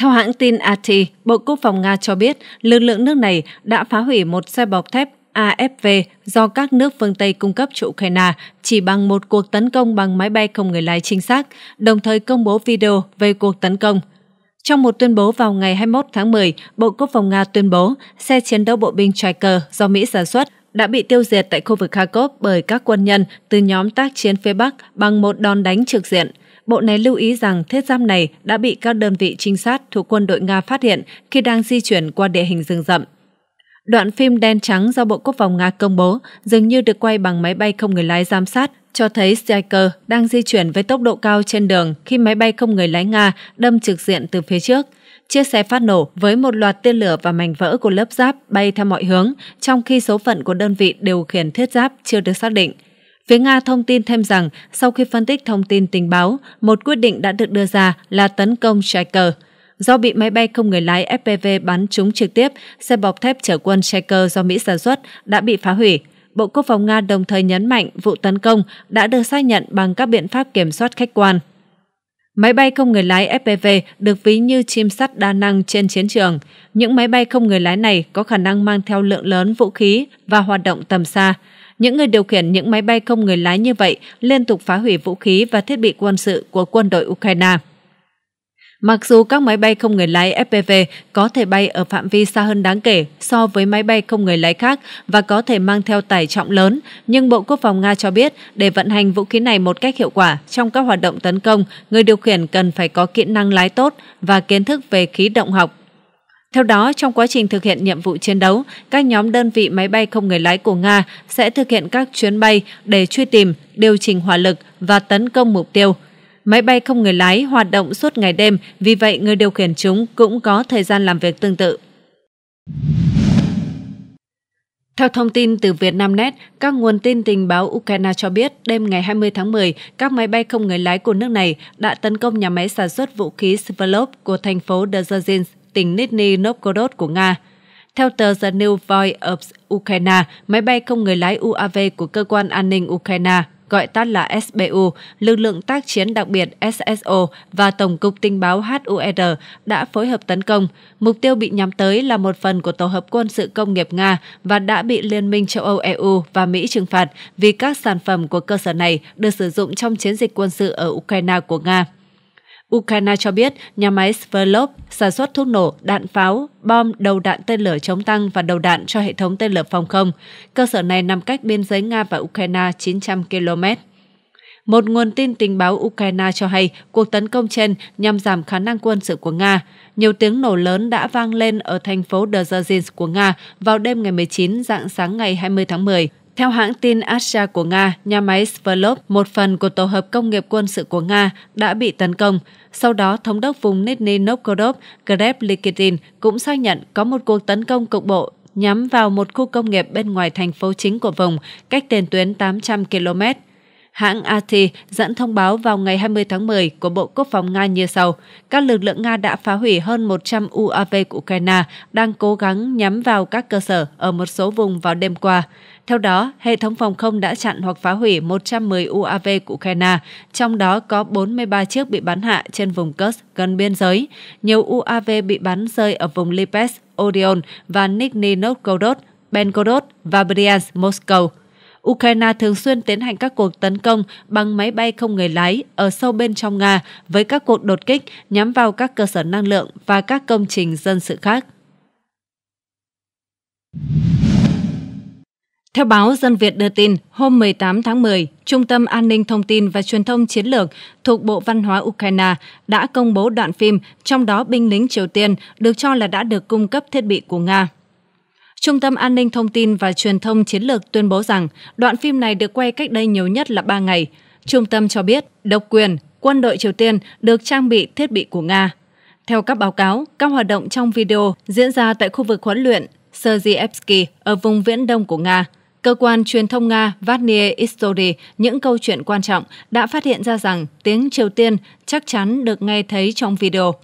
Theo hãng tin AT, Bộ Quốc phòng Nga cho biết lực lượng nước này đã phá hủy một xe bọc thép AFV do các nước phương Tây cung cấp cho Ukraine chỉ bằng một cuộc tấn công bằng máy bay không người lái chính xác, đồng thời công bố video về cuộc tấn công. Trong một tuyên bố vào ngày 21 tháng 10, Bộ Quốc phòng Nga tuyên bố xe chiến đấu bộ binh Striker do Mỹ sản xuất đã bị tiêu diệt tại khu vực Kharkov bởi các quân nhân từ nhóm tác chiến phía Bắc bằng một đòn đánh trực diện – Bộ này lưu ý rằng thiết giáp này đã bị các đơn vị trinh sát thuộc quân đội Nga phát hiện khi đang di chuyển qua địa hình rừng rậm. Đoạn phim đen trắng do Bộ Quốc phòng Nga công bố dường như được quay bằng máy bay không người lái giám sát, cho thấy Striker đang di chuyển với tốc độ cao trên đường khi máy bay không người lái Nga đâm trực diện từ phía trước. Chiếc xe phát nổ với một loạt tên lửa và mảnh vỡ của lớp giáp bay theo mọi hướng, trong khi số phận của đơn vị điều khiển thiết giáp chưa được xác định – Phía Nga thông tin thêm rằng, sau khi phân tích thông tin tình báo, một quyết định đã được đưa ra là tấn công Shaker. Do bị máy bay không người lái FPV bắn trúng trực tiếp, xe bọc thép chở quân Shaker do Mỹ sản xuất đã bị phá hủy. Bộ Quốc phòng Nga đồng thời nhấn mạnh vụ tấn công đã được xác nhận bằng các biện pháp kiểm soát khách quan. Máy bay không người lái FPV được ví như chim sắt đa năng trên chiến trường. Những máy bay không người lái này có khả năng mang theo lượng lớn vũ khí và hoạt động tầm xa. Những người điều khiển những máy bay không người lái như vậy liên tục phá hủy vũ khí và thiết bị quân sự của quân đội Ukraine. Mặc dù các máy bay không người lái FPV có thể bay ở phạm vi xa hơn đáng kể so với máy bay không người lái khác và có thể mang theo tải trọng lớn, nhưng Bộ Quốc phòng Nga cho biết để vận hành vũ khí này một cách hiệu quả trong các hoạt động tấn công, người điều khiển cần phải có kỹ năng lái tốt và kiến thức về khí động học theo đó, trong quá trình thực hiện nhiệm vụ chiến đấu, các nhóm đơn vị máy bay không người lái của Nga sẽ thực hiện các chuyến bay để truy tìm, điều chỉnh hỏa lực và tấn công mục tiêu. Máy bay không người lái hoạt động suốt ngày đêm, vì vậy người điều khiển chúng cũng có thời gian làm việc tương tự. Theo thông tin từ Vietnamnet, các nguồn tin tình báo Ukraine cho biết đêm ngày 20 tháng 10, các máy bay không người lái của nước này đã tấn công nhà máy sản xuất vũ khí Sverlov của thành phố Dzerzhinsk tỉnh Nizhny Novgorod của Nga. Theo tờ The New Voice of Ukraine, máy bay không người lái UAV của cơ quan an ninh Ukraine gọi tắt là SBU, lực lượng tác chiến đặc biệt SSO và Tổng cục Tình báo HUR e đã phối hợp tấn công. Mục tiêu bị nhắm tới là một phần của Tổ hợp quân sự công nghiệp Nga và đã bị Liên minh châu Âu EU và Mỹ trừng phạt vì các sản phẩm của cơ sở này được sử dụng trong chiến dịch quân sự ở Ukraine của Nga. Ukraine cho biết nhà máy Sverdlov sản xuất thuốc nổ, đạn pháo, bom, đầu đạn tên lửa chống tăng và đầu đạn cho hệ thống tên lửa phòng không. Cơ sở này nằm cách biên giới Nga và Ukraine 900 km. Một nguồn tin tình báo Ukraine cho hay cuộc tấn công trên nhằm giảm khả năng quân sự của Nga. Nhiều tiếng nổ lớn đã vang lên ở thành phố Dzerzhinsk của Nga vào đêm ngày 19 dạng sáng ngày 20 tháng 10. Theo hãng tin Asha của Nga, nhà máy Sverdlov, một phần của tổ hợp công nghiệp quân sự của Nga, đã bị tấn công. Sau đó, thống đốc vùng Nizhny Novgorod, Gleb Likitin cũng xác nhận có một cuộc tấn công cục bộ nhắm vào một khu công nghiệp bên ngoài thành phố chính của vùng, cách tiền tuyến 800 km. Hãng AT dẫn thông báo vào ngày 20 tháng 10 của Bộ Quốc phòng Nga như sau. Các lực lượng Nga đã phá hủy hơn 100 UAV của Ukraine đang cố gắng nhắm vào các cơ sở ở một số vùng vào đêm qua. Theo đó, hệ thống phòng không đã chặn hoặc phá hủy 110 UAV của Ukraine, trong đó có 43 chiếc bị bắn hạ trên vùng Kursk gần biên giới. Nhiều UAV bị bắn rơi ở vùng Lipetsk, Orion và Nizhny Novgorod, Belgorod và Bryansk, Moscow. Ukraine thường xuyên tiến hành các cuộc tấn công bằng máy bay không người lái ở sâu bên trong Nga với các cuộc đột kích nhắm vào các cơ sở năng lượng và các công trình dân sự khác. Theo báo Dân Việt đưa tin, hôm 18 tháng 10, Trung tâm An ninh Thông tin và Truyền thông Chiến lược thuộc Bộ Văn hóa Ukraine đã công bố đoạn phim, trong đó binh lính Triều Tiên được cho là đã được cung cấp thiết bị của Nga. Trung tâm An ninh Thông tin và Truyền thông Chiến lược tuyên bố rằng đoạn phim này được quay cách đây nhiều nhất là 3 ngày. Trung tâm cho biết độc quyền, quân đội Triều Tiên được trang bị thiết bị của Nga. Theo các báo cáo, các hoạt động trong video diễn ra tại khu vực huấn luyện Sergiyevsky ở vùng viễn đông của Nga – Cơ quan truyền thông Nga Vatnia Istory những câu chuyện quan trọng đã phát hiện ra rằng tiếng Triều Tiên chắc chắn được nghe thấy trong video.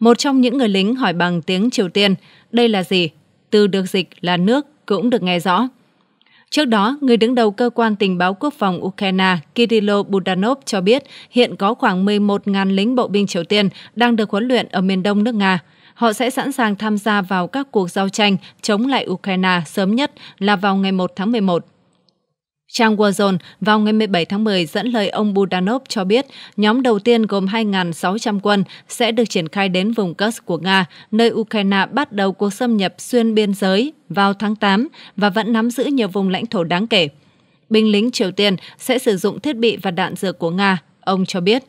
Một trong những người lính hỏi bằng tiếng Triều Tiên, đây là gì? Từ được dịch là nước cũng được nghe rõ. Trước đó, người đứng đầu cơ quan tình báo quốc phòng Ukraine Kirilo Budanov cho biết hiện có khoảng 11.000 lính bộ binh Triều Tiên đang được huấn luyện ở miền đông nước Nga. Họ sẽ sẵn sàng tham gia vào các cuộc giao tranh chống lại Ukraine sớm nhất là vào ngày 1 tháng 11. Trang Warzone vào ngày 17 tháng 10 dẫn lời ông Budanov cho biết nhóm đầu tiên gồm 2.600 quân sẽ được triển khai đến vùng Kursk của Nga, nơi Ukraine bắt đầu cuộc xâm nhập xuyên biên giới vào tháng 8 và vẫn nắm giữ nhiều vùng lãnh thổ đáng kể. Binh lính Triều Tiên sẽ sử dụng thiết bị và đạn dược của Nga, ông cho biết.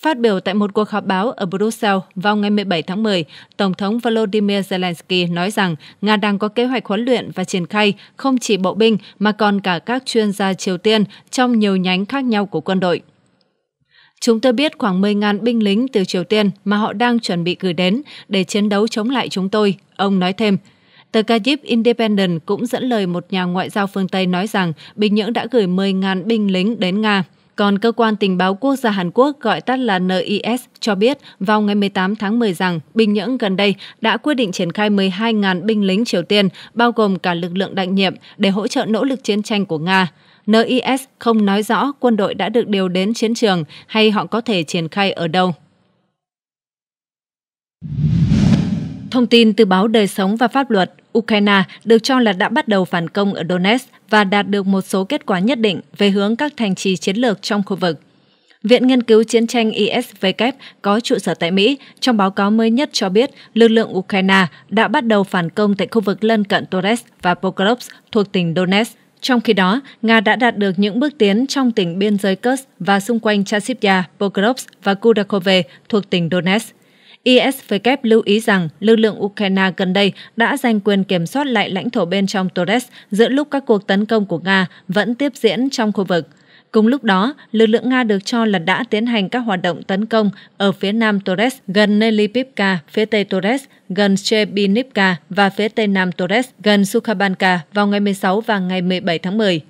Phát biểu tại một cuộc họp báo ở Brussels vào ngày 17 tháng 10, Tổng thống Volodymyr Zelensky nói rằng Nga đang có kế hoạch huấn luyện và triển khai không chỉ bộ binh mà còn cả các chuyên gia Triều Tiên trong nhiều nhánh khác nhau của quân đội. Chúng tôi biết khoảng 10.000 binh lính từ Triều Tiên mà họ đang chuẩn bị gửi đến để chiến đấu chống lại chúng tôi, ông nói thêm. Tờ Kyiv Independent cũng dẫn lời một nhà ngoại giao phương Tây nói rằng Bình Nhưỡng đã gửi 10.000 binh lính đến Nga. Còn cơ quan tình báo quốc gia Hàn Quốc gọi tắt là NIS cho biết vào ngày 18 tháng 10 rằng Bình Nhưỡng gần đây đã quyết định triển khai 12.000 binh lính Triều Tiên, bao gồm cả lực lượng đặc nhiệm, để hỗ trợ nỗ lực chiến tranh của Nga. NIS không nói rõ quân đội đã được điều đến chiến trường hay họ có thể triển khai ở đâu. Thông tin từ báo Đời Sống và Pháp Luật Ukraine được cho là đã bắt đầu phản công ở Donetsk và đạt được một số kết quả nhất định về hướng các thành trì chiến lược trong khu vực. Viện Nghiên cứu Chiến tranh ISW có trụ sở tại Mỹ trong báo cáo mới nhất cho biết lực lượng Ukraine đã bắt đầu phản công tại khu vực lân cận Torres và Pokrovsk thuộc tỉnh Donetsk. Trong khi đó, Nga đã đạt được những bước tiến trong tỉnh biên giới Kursk và xung quanh Chasivya, Pokrovsk và Kudakove thuộc tỉnh Donetsk. ISW lưu ý rằng lực lượng Ukraine gần đây đã giành quyền kiểm soát lại lãnh thổ bên trong Torres giữa lúc các cuộc tấn công của Nga vẫn tiếp diễn trong khu vực. Cùng lúc đó, lực lượng Nga được cho là đã tiến hành các hoạt động tấn công ở phía nam Torres gần Nelipivka, phía tây Torres gần Chebinivka và phía tây nam Torres gần Sukhabanka vào ngày 16 và ngày 17 tháng 10.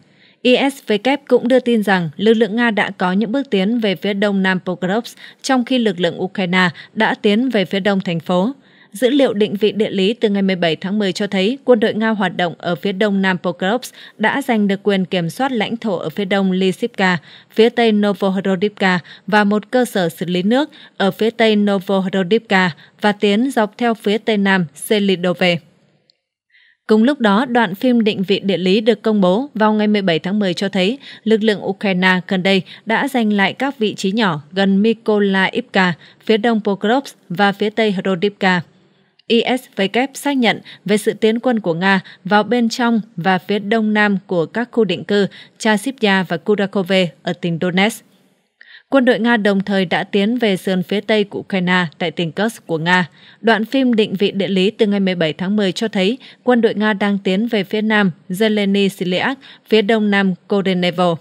ISW cũng đưa tin rằng lực lượng Nga đã có những bước tiến về phía đông nam Pokrovsk, trong khi lực lượng Ukraine đã tiến về phía đông thành phố. Dữ liệu định vị địa lý từ ngày 17 tháng 10 cho thấy quân đội Nga hoạt động ở phía đông nam Pokrovsk đã giành được quyền kiểm soát lãnh thổ ở phía đông Lysypka, phía tây Novohorodivka và một cơ sở xử lý nước ở phía tây Novohorodivka và tiến dọc theo phía tây nam Selidove. Cùng lúc đó, đoạn phim định vị địa lý được công bố vào ngày 17 tháng 10 cho thấy lực lượng Ukraine gần đây đã giành lại các vị trí nhỏ gần Mykolaivka, phía đông Pokrovsk và phía tây Hrodivka. ISW xác nhận về sự tiến quân của Nga vào bên trong và phía đông nam của các khu định cư Chasivya và Kurakove ở tỉnh Donetsk. Quân đội Nga đồng thời đã tiến về sườn phía tây của Ukraine tại tỉnh Kursk của Nga. Đoạn phim định vị địa lý từ ngày 17 tháng 10 cho thấy quân đội Nga đang tiến về phía nam Zeleny Siliak, phía đông nam Korenevo.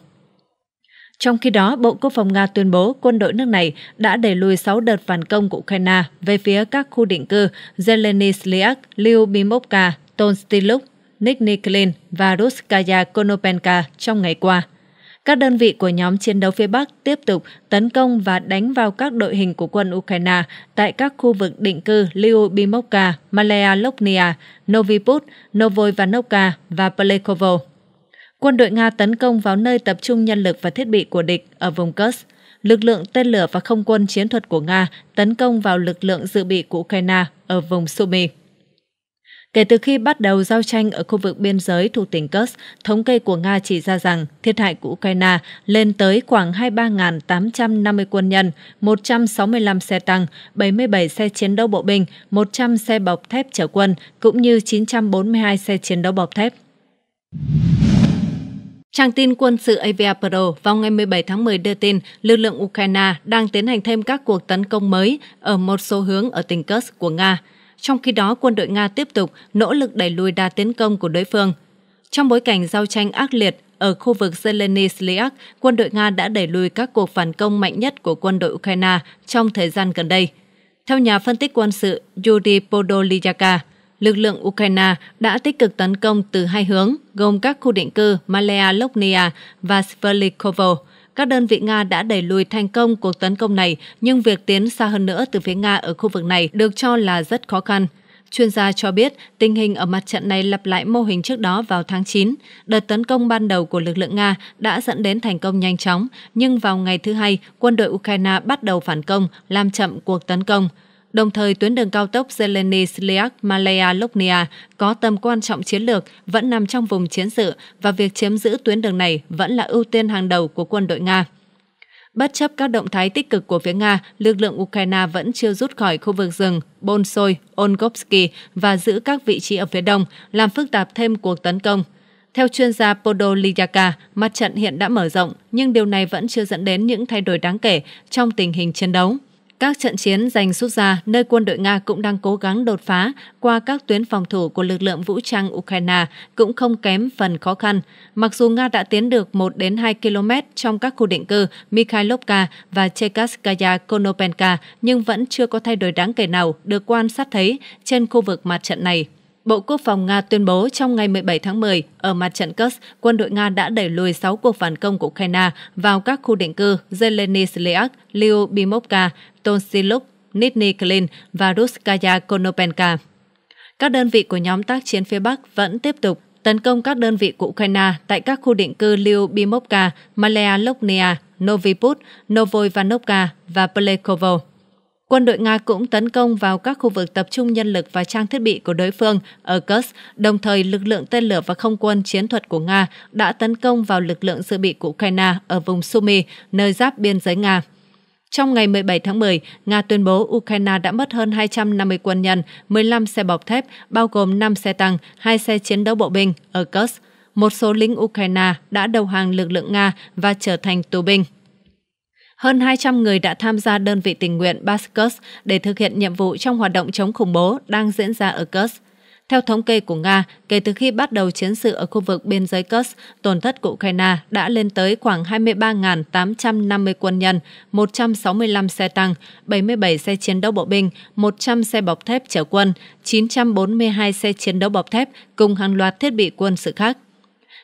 Trong khi đó, Bộ Quốc phòng Nga tuyên bố quân đội nước này đã đẩy lùi 6 đợt phản công của Ukraine về phía các khu định cư Zeleny Sliak, Lyubimovka, Tonstiluk, Nikniklin và Ruskaya Konopenka trong ngày qua. Các đơn vị của nhóm chiến đấu phía Bắc tiếp tục tấn công và đánh vào các đội hình của quân Ukraine tại các khu vực định cư Lyubimovka, Malaya Loknia, Noviput, Novoivanovka và Pelekovo. Quân đội Nga tấn công vào nơi tập trung nhân lực và thiết bị của địch ở vùng Kursk lực lượng tên lửa và không quân chiến thuật của Nga tấn công vào lực lượng dự bị của Ukraine ở vùng Sumy. Kể từ khi bắt đầu giao tranh ở khu vực biên giới thuộc tỉnh Kursk, thống kê của Nga chỉ ra rằng thiệt hại của Ukraine lên tới khoảng 23.850 quân nhân, 165 xe tăng, 77 xe chiến đấu bộ binh, 100 xe bọc thép chở quân, cũng như 942 xe chiến đấu bọc thép. Trang tin quân sự Avia Pro vào ngày 17 tháng 10 đưa tin lực lượng Ukraine đang tiến hành thêm các cuộc tấn công mới ở một số hướng ở tỉnh Kursk của Nga trong khi đó quân đội Nga tiếp tục nỗ lực đẩy lùi đà tiến công của đối phương. Trong bối cảnh giao tranh ác liệt ở khu vực Zelenskyyak, quân đội Nga đã đẩy lùi các cuộc phản công mạnh nhất của quân đội Ukraine trong thời gian gần đây. Theo nhà phân tích quân sự Yuri Podolyaka, lực lượng Ukraine đã tích cực tấn công từ hai hướng, gồm các khu định cư Malea Loknia và Svelikovo, các đơn vị Nga đã đẩy lùi thành công cuộc tấn công này, nhưng việc tiến xa hơn nữa từ phía Nga ở khu vực này được cho là rất khó khăn. Chuyên gia cho biết tình hình ở mặt trận này lặp lại mô hình trước đó vào tháng 9. Đợt tấn công ban đầu của lực lượng Nga đã dẫn đến thành công nhanh chóng, nhưng vào ngày thứ hai, quân đội Ukraine bắt đầu phản công, làm chậm cuộc tấn công. Đồng thời, tuyến đường cao tốc Zeleny Sliak Malaya Loknia có tầm quan trọng chiến lược vẫn nằm trong vùng chiến sự và việc chiếm giữ tuyến đường này vẫn là ưu tiên hàng đầu của quân đội Nga. Bất chấp các động thái tích cực của phía Nga, lực lượng Ukraine vẫn chưa rút khỏi khu vực rừng Bolshoi, Ongovsky và giữ các vị trí ở phía đông, làm phức tạp thêm cuộc tấn công. Theo chuyên gia Podolyaka, mặt trận hiện đã mở rộng, nhưng điều này vẫn chưa dẫn đến những thay đổi đáng kể trong tình hình chiến đấu. Các trận chiến giành rút ra, nơi quân đội Nga cũng đang cố gắng đột phá qua các tuyến phòng thủ của lực lượng vũ trang Ukraine cũng không kém phần khó khăn. Mặc dù Nga đã tiến được 1 đến 2 km trong các khu định cư Mikhailovka và Chekaskaya Konopenka nhưng vẫn chưa có thay đổi đáng kể nào được quan sát thấy trên khu vực mặt trận này. Bộ Quốc phòng Nga tuyên bố trong ngày 17 tháng 10, ở mặt trận Kursk, quân đội Nga đã đẩy lùi 6 cuộc phản công của Ukraine vào các khu định cư Zeleny Slyak, Lyubimovka, Tonsiluk, Nitny Klin và Ruskaya Konopenka. Các đơn vị của nhóm tác chiến phía Bắc vẫn tiếp tục tấn công các đơn vị của Ukraine tại các khu định cư Lyubimovka, Malea Loknia, Noviput, Novoivanovka và Plekovo. Quân đội Nga cũng tấn công vào các khu vực tập trung nhân lực và trang thiết bị của đối phương ở Kursk, đồng thời lực lượng tên lửa và không quân chiến thuật của Nga đã tấn công vào lực lượng dự bị của Ukraine ở vùng Sumy, nơi giáp biên giới Nga. Trong ngày 17 tháng 10, Nga tuyên bố Ukraine đã mất hơn 250 quân nhân, 15 xe bọc thép, bao gồm 5 xe tăng, 2 xe chiến đấu bộ binh ở Kursk. Một số lính Ukraine đã đầu hàng lực lượng Nga và trở thành tù binh. Hơn 200 người đã tham gia đơn vị tình nguyện Baskus để thực hiện nhiệm vụ trong hoạt động chống khủng bố đang diễn ra ở Kursk. Theo thống kê của Nga, kể từ khi bắt đầu chiến sự ở khu vực biên giới Kursk, tổn thất của Ukraine đã lên tới khoảng 23.850 quân nhân, 165 xe tăng, 77 xe chiến đấu bộ binh, 100 xe bọc thép chở quân, 942 xe chiến đấu bọc thép cùng hàng loạt thiết bị quân sự khác.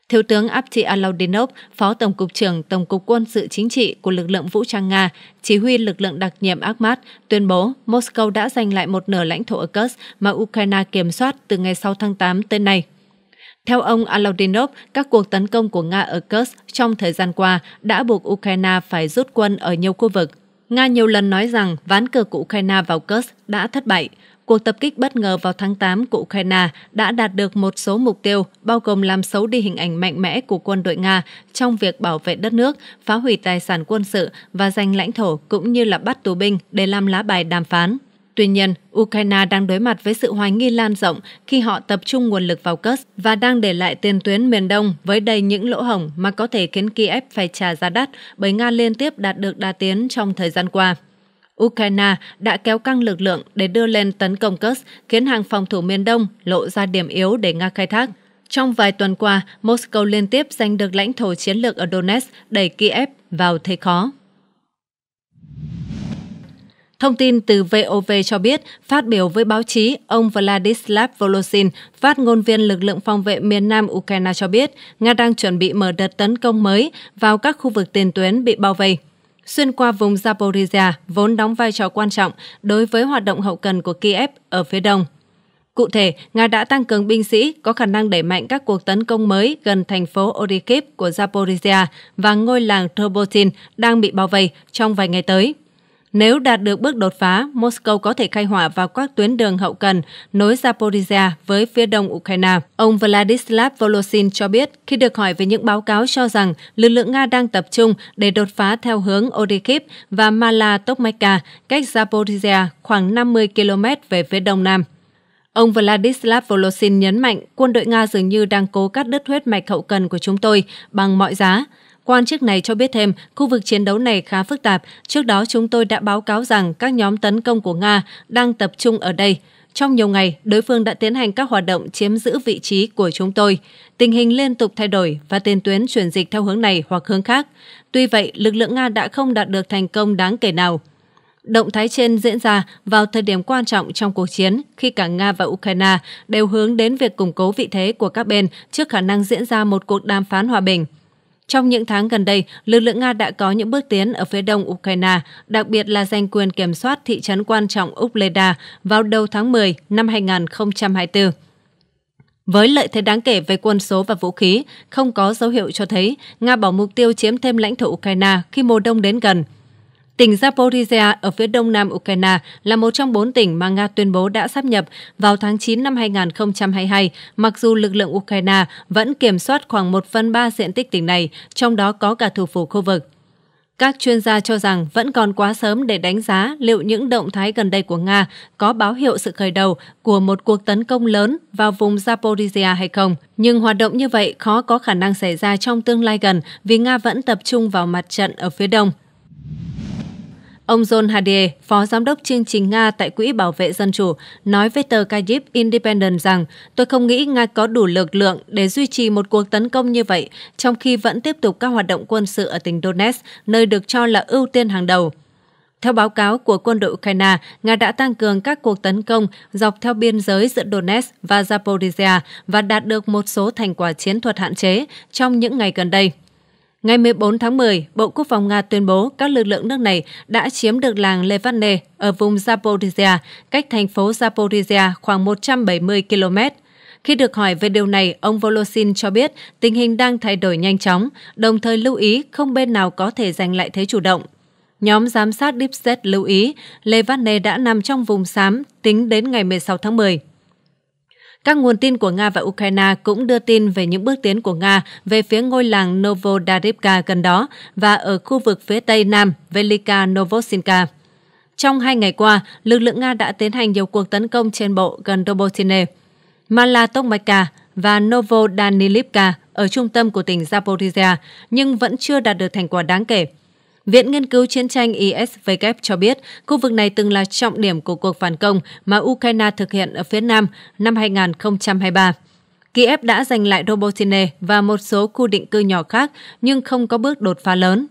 Thiếu tướng Apti Alaudinov, Phó Tổng cục trưởng Tổng cục Quân sự Chính trị của lực lượng vũ trang Nga, chỉ huy lực lượng đặc nhiệm Akhmat, tuyên bố Moscow đã giành lại một nửa lãnh thổ ở Kursk mà Ukraine kiểm soát từ ngày 6 tháng 8 tới nay. Theo ông Alaudinov, các cuộc tấn công của Nga ở Kursk trong thời gian qua đã buộc Ukraine phải rút quân ở nhiều khu vực. Nga nhiều lần nói rằng ván cờ của Ukraine vào Kursk đã thất bại cuộc tập kích bất ngờ vào tháng 8 của Ukraine đã đạt được một số mục tiêu, bao gồm làm xấu đi hình ảnh mạnh mẽ của quân đội Nga trong việc bảo vệ đất nước, phá hủy tài sản quân sự và giành lãnh thổ cũng như là bắt tù binh để làm lá bài đàm phán. Tuy nhiên, Ukraine đang đối mặt với sự hoài nghi lan rộng khi họ tập trung nguồn lực vào Kursk và đang để lại tiền tuyến miền Đông với đầy những lỗ hổng mà có thể khiến Kiev phải trả giá đắt bởi Nga liên tiếp đạt được đà tiến trong thời gian qua. Ukraine đã kéo căng lực lượng để đưa lên tấn công Kursk, khiến hàng phòng thủ miền Đông lộ ra điểm yếu để Nga khai thác. Trong vài tuần qua, Moscow liên tiếp giành được lãnh thổ chiến lược ở Donetsk, đẩy Kiev vào thế khó. Thông tin từ VOV cho biết, phát biểu với báo chí, ông Vladislav Volosin, phát ngôn viên lực lượng phòng vệ miền Nam Ukraine cho biết, Nga đang chuẩn bị mở đợt tấn công mới vào các khu vực tiền tuyến bị bao vây xuyên qua vùng Zaporizhia vốn đóng vai trò quan trọng đối với hoạt động hậu cần của Kiev ở phía đông. Cụ thể, Nga đã tăng cường binh sĩ có khả năng đẩy mạnh các cuộc tấn công mới gần thành phố Odykhiv của Zaporizhia và ngôi làng Robotin đang bị bao vây trong vài ngày tới. Nếu đạt được bước đột phá, Moscow có thể khai hỏa vào các tuyến đường hậu cần nối Zaporizhia với phía đông Ukraine. Ông Vladislav Volosin cho biết khi được hỏi về những báo cáo cho rằng lực lượng Nga đang tập trung để đột phá theo hướng Odekhiv và Mala cách Zaporizhia khoảng 50 km về phía đông nam. Ông Vladislav Volosin nhấn mạnh quân đội Nga dường như đang cố cắt đứt huyết mạch hậu cần của chúng tôi bằng mọi giá. Quan chức này cho biết thêm, khu vực chiến đấu này khá phức tạp. Trước đó chúng tôi đã báo cáo rằng các nhóm tấn công của Nga đang tập trung ở đây. Trong nhiều ngày, đối phương đã tiến hành các hoạt động chiếm giữ vị trí của chúng tôi. Tình hình liên tục thay đổi và tiền tuyến chuyển dịch theo hướng này hoặc hướng khác. Tuy vậy, lực lượng Nga đã không đạt được thành công đáng kể nào. Động thái trên diễn ra vào thời điểm quan trọng trong cuộc chiến khi cả Nga và Ukraine đều hướng đến việc củng cố vị thế của các bên trước khả năng diễn ra một cuộc đàm phán hòa bình. Trong những tháng gần đây, lực lượng Nga đã có những bước tiến ở phía đông Ukraine, đặc biệt là giành quyền kiểm soát thị trấn quan trọng Ukleda vào đầu tháng 10 năm 2024. Với lợi thế đáng kể về quân số và vũ khí, không có dấu hiệu cho thấy Nga bỏ mục tiêu chiếm thêm lãnh thổ Ukraine khi mùa đông đến gần – Tỉnh Zaporizhia ở phía đông nam Ukraine là một trong bốn tỉnh mà Nga tuyên bố đã sắp nhập vào tháng 9 năm 2022, mặc dù lực lượng Ukraine vẫn kiểm soát khoảng 1 phần 3 diện tích tỉnh này, trong đó có cả thủ phủ khu vực. Các chuyên gia cho rằng vẫn còn quá sớm để đánh giá liệu những động thái gần đây của Nga có báo hiệu sự khởi đầu của một cuộc tấn công lớn vào vùng Zaporizhia hay không. Nhưng hoạt động như vậy khó có khả năng xảy ra trong tương lai gần vì Nga vẫn tập trung vào mặt trận ở phía đông. Ông John Hadier, phó giám đốc chương trình Nga tại Quỹ Bảo vệ Dân chủ, nói với tờ Kyiv Independent rằng tôi không nghĩ Nga có đủ lực lượng để duy trì một cuộc tấn công như vậy, trong khi vẫn tiếp tục các hoạt động quân sự ở tỉnh Donetsk, nơi được cho là ưu tiên hàng đầu. Theo báo cáo của quân đội Ukraine, Nga đã tăng cường các cuộc tấn công dọc theo biên giới giữa Donetsk và Zaporizhia và đạt được một số thành quả chiến thuật hạn chế trong những ngày gần đây. Ngày 14 tháng 10, Bộ Quốc phòng Nga tuyên bố các lực lượng nước này đã chiếm được làng Levane ở vùng Zaporizhia, cách thành phố Zaporizhia khoảng 170 km. Khi được hỏi về điều này, ông Volosin cho biết tình hình đang thay đổi nhanh chóng, đồng thời lưu ý không bên nào có thể giành lại thế chủ động. Nhóm giám sát Deep State lưu ý Levane đã nằm trong vùng xám tính đến ngày 16 tháng 10. Các nguồn tin của Nga và Ukraine cũng đưa tin về những bước tiến của Nga về phía ngôi làng Novodaripka gần đó và ở khu vực phía tây nam Velika Novosinka. Trong hai ngày qua, lực lượng Nga đã tiến hành nhiều cuộc tấn công trên bộ gần Dobotine, Malatokmaika và Novodanilivka ở trung tâm của tỉnh Zaporizhia, nhưng vẫn chưa đạt được thành quả đáng kể. Viện Nghiên cứu Chiến tranh ISW cho biết khu vực này từng là trọng điểm của cuộc phản công mà Ukraine thực hiện ở phía Nam năm 2023. Kiev đã giành lại Robotine và một số khu định cư nhỏ khác nhưng không có bước đột phá lớn.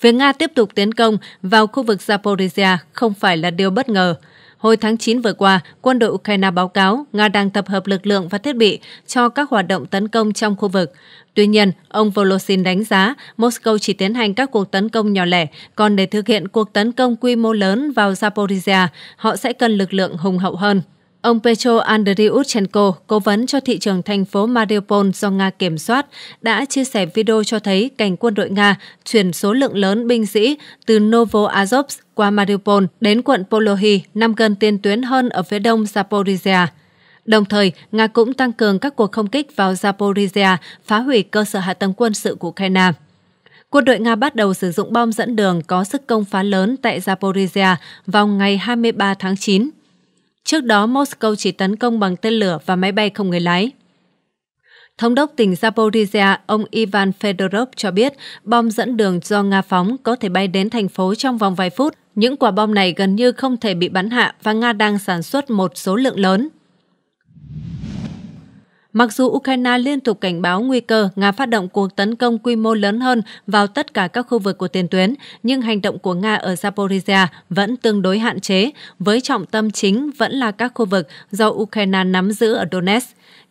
Việc Nga tiếp tục tiến công vào khu vực Zaporizhia không phải là điều bất ngờ – Hồi tháng 9 vừa qua, quân đội Ukraine báo cáo Nga đang tập hợp lực lượng và thiết bị cho các hoạt động tấn công trong khu vực. Tuy nhiên, ông Volosin đánh giá Moscow chỉ tiến hành các cuộc tấn công nhỏ lẻ, còn để thực hiện cuộc tấn công quy mô lớn vào Zaporizhia, họ sẽ cần lực lượng hùng hậu hơn. Ông Petro Andriuchenko, cố vấn cho thị trường thành phố Mariupol do Nga kiểm soát, đã chia sẻ video cho thấy cảnh quân đội Nga chuyển số lượng lớn binh sĩ từ Novo Azovsk qua Mariupol đến quận Polohy nằm gần tiền tuyến hơn ở phía đông Zaporizhia. Đồng thời, Nga cũng tăng cường các cuộc không kích vào Zaporizhia, phá hủy cơ sở hạ tầng quân sự của Ukraine. Quân đội Nga bắt đầu sử dụng bom dẫn đường có sức công phá lớn tại Zaporizhia vào ngày 23 tháng 9. Trước đó, Moscow chỉ tấn công bằng tên lửa và máy bay không người lái. Thống đốc tỉnh Zaporizhia, ông Ivan Fedorov cho biết bom dẫn đường do Nga phóng có thể bay đến thành phố trong vòng vài phút. Những quả bom này gần như không thể bị bắn hạ và Nga đang sản xuất một số lượng lớn. Mặc dù Ukraine liên tục cảnh báo nguy cơ Nga phát động cuộc tấn công quy mô lớn hơn vào tất cả các khu vực của tiền tuyến, nhưng hành động của Nga ở Zaporizhia vẫn tương đối hạn chế, với trọng tâm chính vẫn là các khu vực do Ukraine nắm giữ ở Donetsk.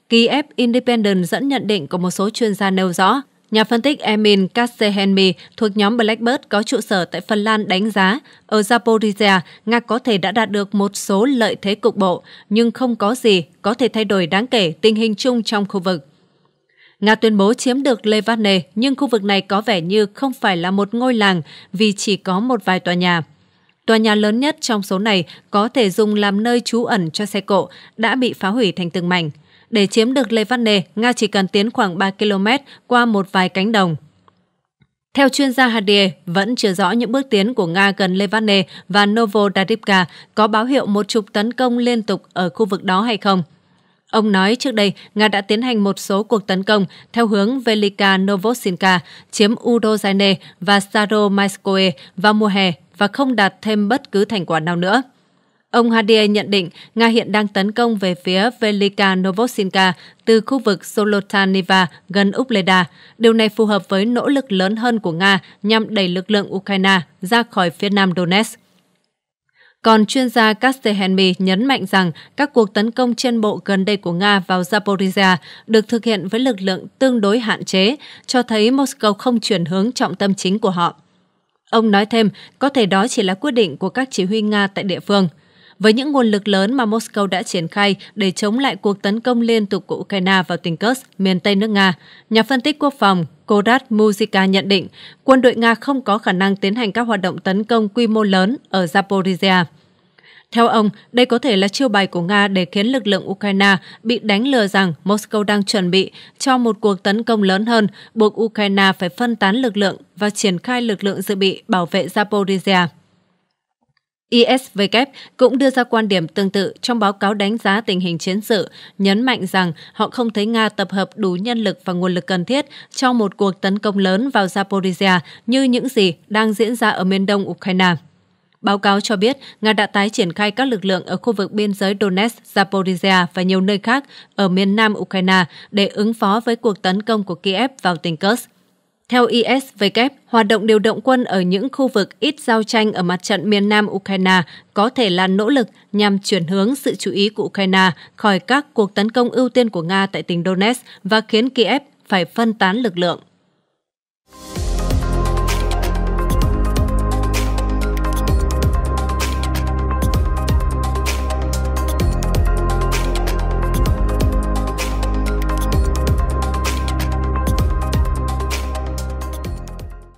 Kiev Independent dẫn nhận định của một số chuyên gia nêu rõ, Nhà phân tích Emin Kastehenmi thuộc nhóm Blackbird có trụ sở tại Phần Lan đánh giá, ở Zaporizhia, Nga có thể đã đạt được một số lợi thế cục bộ, nhưng không có gì có thể thay đổi đáng kể tình hình chung trong khu vực. Nga tuyên bố chiếm được Levane, nhưng khu vực này có vẻ như không phải là một ngôi làng vì chỉ có một vài tòa nhà. Tòa nhà lớn nhất trong số này có thể dùng làm nơi trú ẩn cho xe cộ đã bị phá hủy thành từng mảnh – để chiếm được Lê Văn Nề, Nga chỉ cần tiến khoảng 3 km qua một vài cánh đồng. Theo chuyên gia Hadier, vẫn chưa rõ những bước tiến của Nga gần Levane và Novodarivka có báo hiệu một trục tấn công liên tục ở khu vực đó hay không. Ông nói trước đây, Nga đã tiến hành một số cuộc tấn công theo hướng Velika Novosinka, chiếm Udozaine và Staromaiskoe vào mùa hè và không đạt thêm bất cứ thành quả nào nữa. Ông Hadia nhận định Nga hiện đang tấn công về phía Velika Novosinka từ khu vực Solotaniva gần Ubleda. Điều này phù hợp với nỗ lực lớn hơn của Nga nhằm đẩy lực lượng Ukraine ra khỏi phía nam Donetsk. Còn chuyên gia Kastehenmi nhấn mạnh rằng các cuộc tấn công trên bộ gần đây của Nga vào Zaporizhia được thực hiện với lực lượng tương đối hạn chế, cho thấy Moscow không chuyển hướng trọng tâm chính của họ. Ông nói thêm, có thể đó chỉ là quyết định của các chỉ huy Nga tại địa phương – với những nguồn lực lớn mà Moscow đã triển khai để chống lại cuộc tấn công liên tục của Ukraine vào tỉnh Kursk, miền Tây nước Nga. Nhà phân tích quốc phòng Kodat Muzika nhận định quân đội Nga không có khả năng tiến hành các hoạt động tấn công quy mô lớn ở Zaporizhia. Theo ông, đây có thể là chiêu bài của Nga để khiến lực lượng Ukraine bị đánh lừa rằng Moscow đang chuẩn bị cho một cuộc tấn công lớn hơn, buộc Ukraine phải phân tán lực lượng và triển khai lực lượng dự bị bảo vệ Zaporizhia. ISW cũng đưa ra quan điểm tương tự trong báo cáo đánh giá tình hình chiến sự, nhấn mạnh rằng họ không thấy Nga tập hợp đủ nhân lực và nguồn lực cần thiết cho một cuộc tấn công lớn vào Zaporizhia như những gì đang diễn ra ở miền đông Ukraine. Báo cáo cho biết Nga đã tái triển khai các lực lượng ở khu vực biên giới Donetsk, Zaporizhia và nhiều nơi khác ở miền nam Ukraine để ứng phó với cuộc tấn công của Kiev vào tỉnh Kursk. Theo ISW, hoạt động điều động quân ở những khu vực ít giao tranh ở mặt trận miền nam Ukraine có thể là nỗ lực nhằm chuyển hướng sự chú ý của Ukraine khỏi các cuộc tấn công ưu tiên của Nga tại tỉnh Donetsk và khiến Kiev phải phân tán lực lượng.